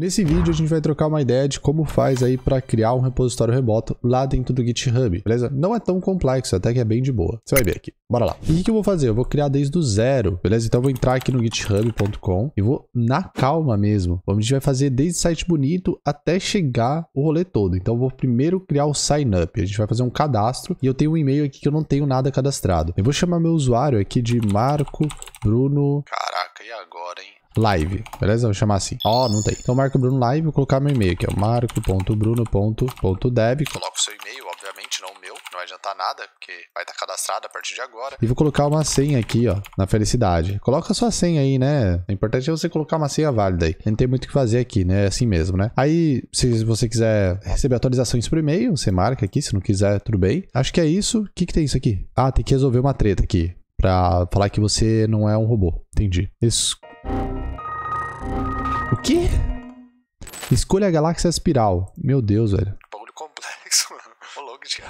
Nesse vídeo a gente vai trocar uma ideia de como faz aí para criar um repositório remoto lá dentro do GitHub, beleza? Não é tão complexo, até que é bem de boa. Você vai ver aqui. Bora lá. E o que eu vou fazer? Eu vou criar desde o zero, beleza? Então eu vou entrar aqui no github.com e vou na calma mesmo. A gente vai fazer desde site bonito até chegar o rolê todo. Então eu vou primeiro criar o sign up. A gente vai fazer um cadastro e eu tenho um e-mail aqui que eu não tenho nada cadastrado. Eu vou chamar meu usuário aqui de Marco Bruno... Caraca, e agora, hein? live, beleza? Vou chamar assim. Ó, oh, não tem. Então, Marco Bruno Live, vou colocar meu e-mail aqui, ó, marco.bruno.dev. Coloca o seu e-mail, obviamente, não o meu, não vai adiantar nada, porque vai estar cadastrado a partir de agora. E vou colocar uma senha aqui, ó, na felicidade. Coloca a sua senha aí, né? O é importante é você colocar uma senha válida aí. Não tem muito o que fazer aqui, né? É assim mesmo, né? Aí, se você quiser receber atualizações por e-mail, você marca aqui, se não quiser, tudo bem. Acho que é isso. O que que tem isso aqui? Ah, tem que resolver uma treta aqui. Pra falar que você não é um robô. Entendi. Isso o quê? Escolha a galáxia espiral. Meu Deus, velho.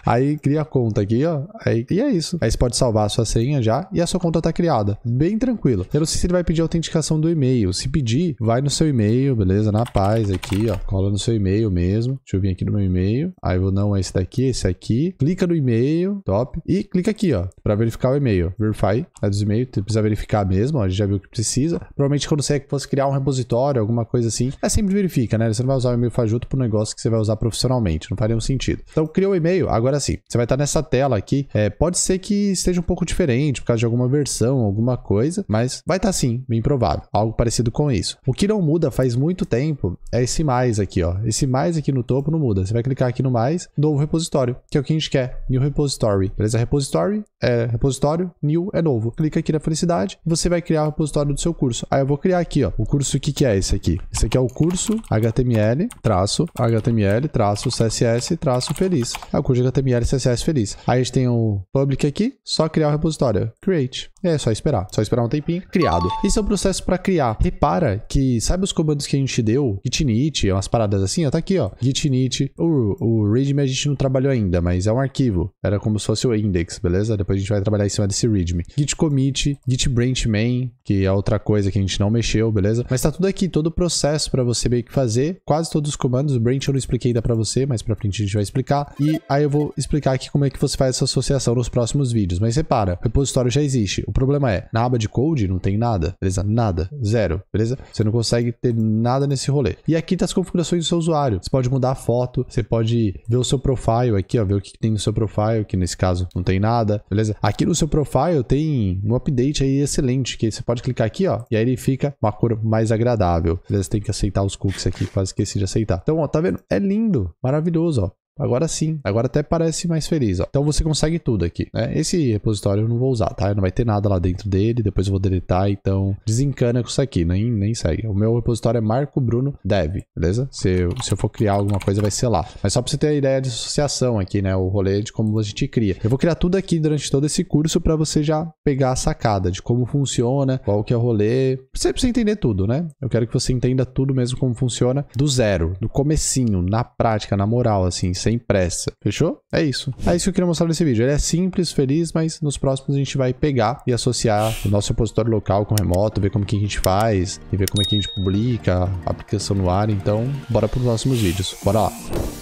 Aí cria a conta aqui, ó. Aí, e é isso. Aí você pode salvar a sua senha já e a sua conta tá criada. Bem tranquilo. Eu não sei se ele vai pedir a autenticação do e-mail. Se pedir, vai no seu e-mail, beleza? Na paz aqui, ó. Cola no seu e-mail mesmo. Deixa eu vir aqui no meu e-mail. Aí vou, não, esse daqui, esse aqui. Clica no e-mail, top. E clica aqui, ó, pra verificar o e-mail. Verify, é dos e-mails. Precisa verificar mesmo, ó. A gente já viu que precisa. Provavelmente quando você fosse criar um repositório, alguma coisa assim, é sempre verifica, né? Você não vai usar o e-mail fajuto pro negócio que você vai usar profissionalmente. Não faria um sentido. Então, criou o e-mail. Agora Agora sim, você vai estar nessa tela aqui. É, pode ser que esteja um pouco diferente por causa de alguma versão, alguma coisa, mas vai estar sim, bem provável. Algo parecido com isso. O que não muda faz muito tempo é esse mais aqui, ó. Esse mais aqui no topo não muda. Você vai clicar aqui no mais, novo repositório, que é o que a gente quer. New repository. Beleza? Repository é repositório, new é novo. Clica aqui na felicidade, você vai criar o repositório do seu curso. Aí eu vou criar aqui, ó. O curso, o que, que é esse aqui? Esse aqui é o curso HTML, traço, HTML, traço, CSS, traço, feliz. É o curso de HTML ml CSS feliz. Aí a gente tem o public aqui, só criar o repositório. Create. É só esperar. Só esperar um tempinho. Criado. Esse é o processo para criar. Repara que, sabe os comandos que a gente deu? Git init, umas paradas assim, ó. Tá aqui, ó. Git init. O, o readme a gente não trabalhou ainda, mas é um arquivo. Era como se fosse o index, beleza? Depois a gente vai trabalhar em cima desse readme. Git commit, git branch main, que é outra coisa que a gente não mexeu, beleza? Mas tá tudo aqui, todo o processo para você meio que fazer. Quase todos os comandos. O branch eu não expliquei ainda para você, mas para frente a gente vai explicar. E aí eu vou explicar aqui como é que você faz essa associação nos próximos vídeos, mas repara, o repositório já existe. O problema é, na aba de code não tem nada, beleza? Nada, zero, beleza? Você não consegue ter nada nesse rolê. E aqui tá as configurações do seu usuário. Você pode mudar a foto, você pode ver o seu profile aqui, ó, ver o que tem no seu profile, que nesse caso não tem nada, beleza? Aqui no seu profile tem um update aí excelente, que você pode clicar aqui, ó, e aí ele fica uma cor mais agradável. Beleza? Você tem que aceitar os cookies aqui, quase esqueci de aceitar. Então, ó, tá vendo? É lindo, maravilhoso, ó. Agora sim, agora até parece mais feliz. Ó. Então você consegue tudo aqui, né? Esse repositório eu não vou usar, tá? Não vai ter nada lá dentro dele, depois eu vou deletar, então desencana com isso aqui, nem, nem segue. O meu repositório é Marco Bruno Dev, beleza? Se, eu, se eu for criar alguma coisa, vai ser lá. Mas só pra você ter a ideia de associação aqui, né? O rolê de como a gente cria. Eu vou criar tudo aqui durante todo esse curso para você já pegar a sacada de como funciona, qual que é o rolê. Você precisa entender tudo, né? Eu quero que você entenda tudo mesmo como funciona do zero, do comecinho, na prática, na moral, assim, sem sem pressa. Fechou? É isso. É isso que eu queria mostrar nesse vídeo. Ele é simples, feliz, mas nos próximos a gente vai pegar e associar o nosso repositório local com remoto, ver como que a gente faz e ver como é que a gente publica a aplicação no ar. Então, bora para os próximos vídeos. Bora lá!